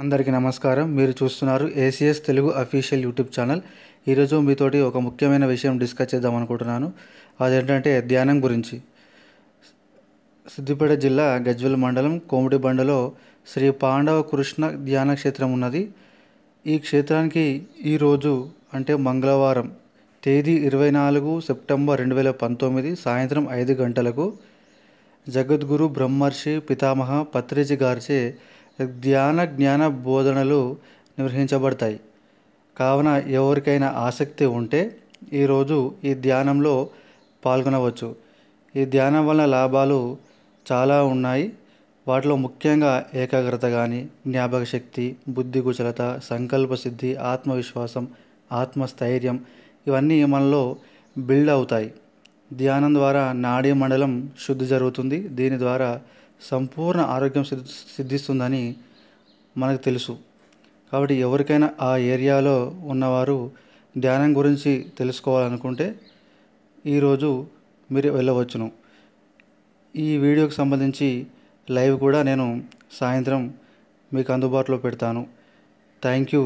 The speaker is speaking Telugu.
అందరికీ నమస్కారం మీరు చూస్తున్నారు ACS Telugu official YouTube channel ఈరోజు మీతోటి ఒక ముఖ్యమైన విషయం డిస్కస్ చేద్దాం అనుకుంటున్నాను అదేంటంటే ధ్యానం గురించి సిద్దిపేట జిల్లా గజ్వల్ మండలం కోమిడి బండలో శ్రీ పాండవ కృష్ణ ధ్యాన క్షేత్రం ఉన్నది ఈ క్షేత్రానికి ఈరోజు అంటే మంగళవారం తేదీ ఇరవై నాలుగు సెప్టెంబర్ రెండు వేల పంతొమ్మిది సాయంత్రం ఐదు గంటలకు జగద్గురు బ్రహ్మర్షి పితామహ పత్రిజి గారిచే ధ్యాన జ్ఞాన బోధనలు నిర్వహించబడతాయి కావున ఎవరికైనా ఆసక్తి ఉంటే ఈరోజు ఈ ధ్యానంలో పాల్గొనవచ్చు ఈ ధ్యానం వలన లాభాలు చాలా ఉన్నాయి వాటిలో ముఖ్యంగా ఏకాగ్రత కానీ జ్ఞాపక శక్తి బుద్ధి కుశలత సంకల్ప సిద్ధి ఆత్మవిశ్వాసం ఆత్మస్థైర్యం ఇవన్నీ మనలో బిల్డ్ అవుతాయి ధ్యానం ద్వారా నాడీ మండలం శుద్ధి జరుగుతుంది దీని ద్వారా సంపూర్ణ ఆరోగ్యం సిద్ధిస్తుందని మనకు తెలుసు కాబట్టి ఎవరికైనా ఆ ఏరియాలో ఉన్నవారు ధ్యానం గురించి తెలుసుకోవాలనుకుంటే ఈరోజు మీరు వెళ్ళవచ్చును ఈ వీడియోకి సంబంధించి లైవ్ కూడా నేను సాయంత్రం మీకు అందుబాటులో పెడతాను థ్యాంక్ యూ